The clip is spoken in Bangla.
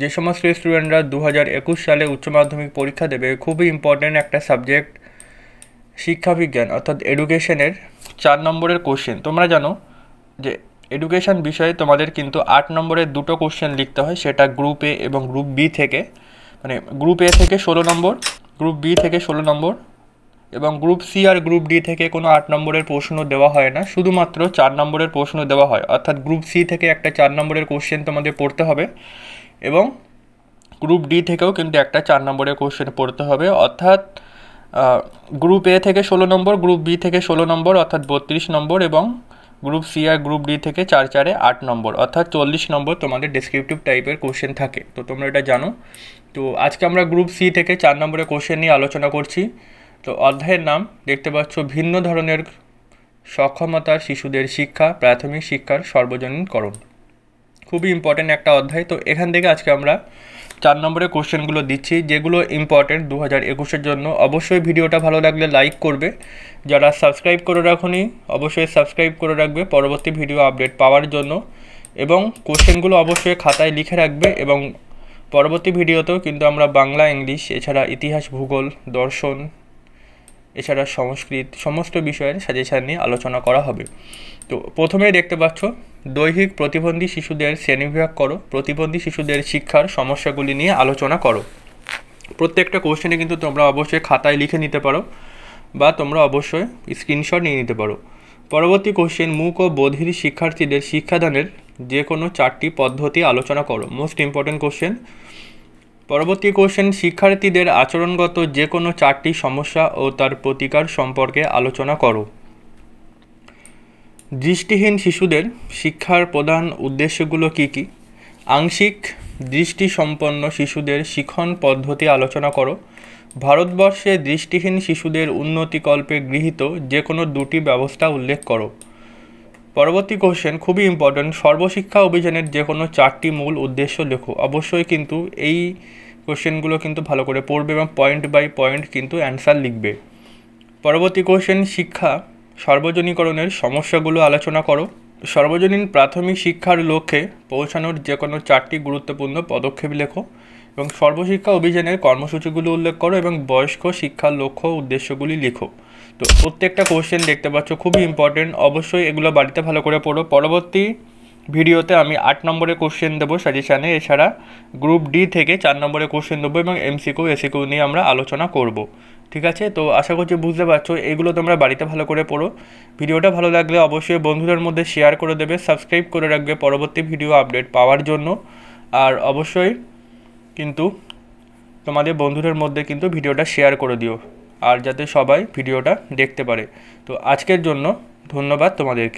যে সমস্ত স্টুডেন্টরা দু সালে উচ্চ মাধ্যমিক পরীক্ষা দেবে খুবই ইম্পর্ট্যান্ট একটা সাবজেক্ট শিক্ষাবিজ্ঞান অর্থাৎ এডুকেশনের চার নম্বরের কোশ্চেন তোমরা জানো যে এডুকেশন বিষয়ে তোমাদের কিন্তু আট নম্বরের দুটো কোশ্চেন লিখতে হয় সেটা গ্রুপ এ এবং গ্রুপ বি থেকে মানে গ্রুপ এ থেকে ষোলো নম্বর গ্রুপ বি থেকে ষোলো নম্বর এবং গ্রুপ সি আর গ্রুপ ডি থেকে কোনো আট নম্বরের প্রশ্ন দেওয়া হয় না শুধুমাত্র চার নম্বরের প্রশ্ন দেওয়া হয় অর্থাৎ গ্রুপ সি থেকে একটা চার নম্বরের কোশ্চেন তোমাদের পড়তে হবে এবং গ্রুপ ডি থেকেও কিন্তু একটা চার নম্বরের কোশ্চেন পড়তে হবে অর্থাৎ গ্রুপ এ থেকে ষোলো নম্বর গ্রুপ বি থেকে ষোলো নম্বর অর্থাৎ বত্রিশ নম্বর এবং গ্রুপ সি আর গ্রুপ ডি থেকে চার চারে আট নম্বর অর্থাৎ চল্লিশ নম্বর তোমাদের ডিসক্রিপটিভ টাইপের কোশ্চেন থাকে তো তোমরা এটা জানো তো আজকে আমরা গ্রুপ সি থেকে চার নম্বরের কোশ্চেন নিয়ে আলোচনা করছি তো অধ্যায়ের নাম দেখতে পাচ্ছ ভিন্ন ধরনের সক্ষমতার শিশুদের শিক্ষা প্রাথমিক শিক্ষার সর্বজনীনকরণ খুবই ইম্পর্টেন্ট একটা অধ্যায় তো এখান থেকে আজকে আমরা চার নম্বরের কোশ্চেনগুলো দিচ্ছি যেগুলো ইম্পর্টেন্ট দু হাজার একুশের জন্য অবশ্যই ভিডিওটা ভালো লাগলে লাইক করবে যারা সাবস্ক্রাইব করে রাখুনি অবশ্যই সাবস্ক্রাইব করে রাখবে পরবর্তী ভিডিও আপডেট পাওয়ার জন্য এবং কোশ্চেনগুলো অবশ্যই খাতায় লিখে রাখবে এবং পরবর্তী ভিডিওতেও কিন্তু আমরা বাংলা ইংলিশ এছাড়া ইতিহাস ভূগোল দর্শন এছাড়া সংস্কৃত সমস্ত বিষয়ের সাজেশান নিয়ে আলোচনা করা হবে তো প্রথমেই দেখতে পাচ্ছ দৈহিক প্রতিবন্ধী শিশুদের শ্রেণীবিভাগ করো প্রতিবন্ধী শিশুদের শিক্ষার সমস্যাগুলি নিয়ে আলোচনা করো প্রত্যেকটা কোশ্চেনে কিন্তু তোমরা অবশ্যই খাতায় লিখে নিতে পারো বা তোমরা অবশ্যই স্ক্রিনশট নিয়ে নিতে পারো পরবর্তী কোশ্চেন মূক ও বধির শিক্ষার্থীদের শিক্ষাদানের যে কোনো চারটি পদ্ধতি আলোচনা করো মোস্ট ইম্পর্ট্যান্ট কোশ্চেন পরবর্তী কোশ্চেন শিক্ষার্থীদের আচরণগত যে কোনো চারটি সমস্যা ও তার প্রতিকার সম্পর্কে আলোচনা করো দৃষ্টিহীন শিশুদের শিক্ষার প্রধান উদ্দেশ্যগুলো কি কি আংশিক দৃষ্টি সম্পন্ন শিশুদের শিখন পদ্ধতি আলোচনা করো ভারতবর্ষে দৃষ্টিহীন শিশুদের উন্নতিকল্পে গৃহীত যে কোনো দুটি ব্যবস্থা উল্লেখ করো পরবর্তী কোশ্চেন খুবই ইম্পর্ট্যান্ট সর্বশিক্ষা অভিযানের যে কোনো চারটি মূল উদ্দেশ্য লেখো অবশ্যই কিন্তু এই কোশ্চেনগুলো কিন্তু ভালো করে পড়বে এবং পয়েন্ট বাই পয়েন্ট কিন্তু অ্যান্সার লিখবে পরবর্তী কোশ্চেন শিক্ষা সর্বজনীকরণের সমস্যাগুলো আলোচনা করো সর্বজনীন প্রাথমিক শিক্ষার লক্ষ্যে পৌঁছানোর যে কোনো চারটি গুরুত্বপূর্ণ পদক্ষেপ লেখো এবং সর্বশিক্ষা অভিযানের কর্মসূচিগুলো উল্লেখ করো এবং বয়স্ক শিক্ষার লক্ষ্য উদ্দেশ্যগুলি লেখো তো প্রত্যেকটা কোশ্চেন দেখতে পাচ্ছ খুবই ইম্পর্টেন্ট অবশ্যই এগুলো বাড়িতে ভালো করে পড়ো পরবর্তী ভিডিওতে আমি আট নম্বরে কোশ্চেন দেবো সাজেশানে এছাড়া গ্রুপ ডি থেকে চার নম্বরে কোশ্চেন দেবো এবং এমসিকিউ এসিকিউ নিয়ে আমরা আলোচনা করব ঠিক আছে তো আশা করছি বুঝতে পারছো এগুলো তোমরা বাড়িতে ভালো করে পড়ো ভিডিওটা ভালো লাগলে অবশ্যই বন্ধুদের মধ্যে শেয়ার করে দেবে সাবস্ক্রাইব করে রাখবে পরবর্তী ভিডিও আপডেট পাওয়ার জন্য আর অবশ্যই কিন্তু তোমাদের বন্ধুদের মধ্যে কিন্তু ভিডিওটা শেয়ার করে দিও আর যাতে সবাই ভিডিওটা দেখতে পারে তো আজকের জন্য ধন্যবাদ তোমাদেরকে